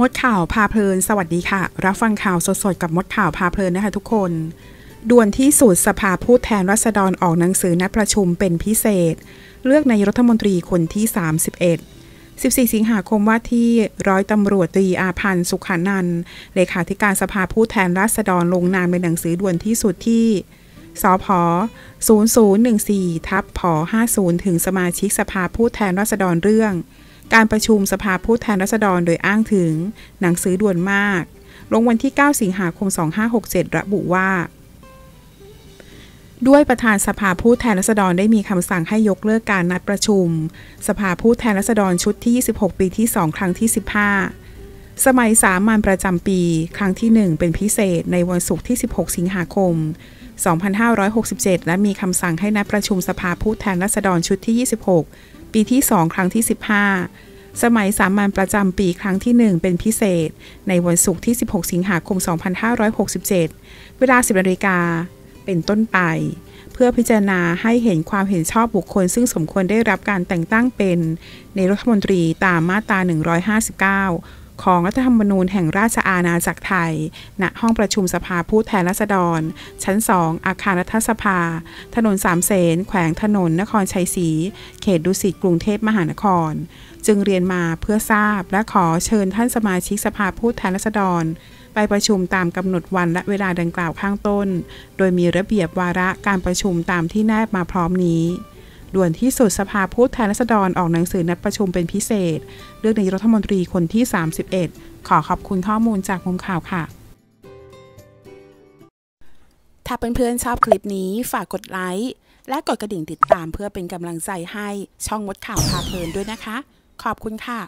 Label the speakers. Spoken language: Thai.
Speaker 1: มดข่าวพาเพลินสวัสดีค่ะ รับฟังข่าวสดๆ กับมดข่าวพาเพลินนะคะทุกคนด่วนที่สุดสภาผู้แทนรัษฎรออกหนังสือนัดประชุมเป็นพิเศษ เลือกนายรัฐมนตรีคนที่ 31 14 สิงหาคมว่าที่ร้อยตำรวจตรีอาพันธ์ สุขานันเลขาธิการสภาผู้แทนราษฎรลงนามในหนังสือด่วนที่สุดที่สพ0014ทับพ50ถึงสมาชิกสภาผู้แทนราษฎรเรื่องการประชุมสภาผู้แทนราษฎรโดยอ้างถึงหนังสือด่วนมาก ลงวันที่ 9 สิงหาคม 2567 ระบุว่า ด้วยประธานสภาผู้แทนราษฎรได้มีคำสั่งให้ยกเลิกการนัดประชุมสภาผู้แทนราษฎรชุดที่ 26 ปีที่ 2 ครั้งที่ 15 สมัยสามัญประจำปี ครั้งที่ 1 เป็นพิเศษในวันศุกร์ที่ 16 สิงหาคม 2567 และมีคำสั่งให้นัดประชุมสภาผู้แทนราษฎรชุดที่ 26ปีที่2ครั้งที่ 15 สมัยสามัญประจำปีครั้งที่ 1 เป็นพิเศษ ในวันศุกร์ที่ 16 สิงหาคม 2567 เวลา 10นาฬิกาเป็นต้นไป เพื่อพิจารณาให้เห็นความเห็นชอบบุคคลซึ่งสมควรได้รับการแต่งตั้งเป็น ในรัฐมนตรีตามมาตรา159ของรัฐธรรมนูญแห่งราชอาณาจักรไทย ณ ห้องประชุมสภาผู้แทนราษฎร ชั้น 2 อาคารรัฐสภา ถนนสามเสน แขวงถนนนครชัยศรี เขตดุสิต กรุงเทพมหานคร จึงเรียนมาเพื่อทราบและขอเชิญท่านสมาชิกสภาผู้แทนราษฎร ไปประชุมตามกำหนดวันและเวลาดังกล่าวข้างต้น โดยมีระเบียบวาระการประชุมตามที่แนบมาพร้อมนี้ด่วนที่สุดสภาผู้แทนราษฎรออกหนังสือนัดประชุมเป็นพิเศษ เลือกนายรัฐมนตรีคนที่ 31 ขอขอบคุณข้อมูลจากมุมข่าวค่ะ ถ้าเพื่อนๆชอบคลิปนี้ฝากกดไลค์ และกดกระดิ่งติดตามเพื่อเป็นกำลังใจให้ช่องมดข่าวพาเพลินด้วยนะคะ ขอบคุณค่ะ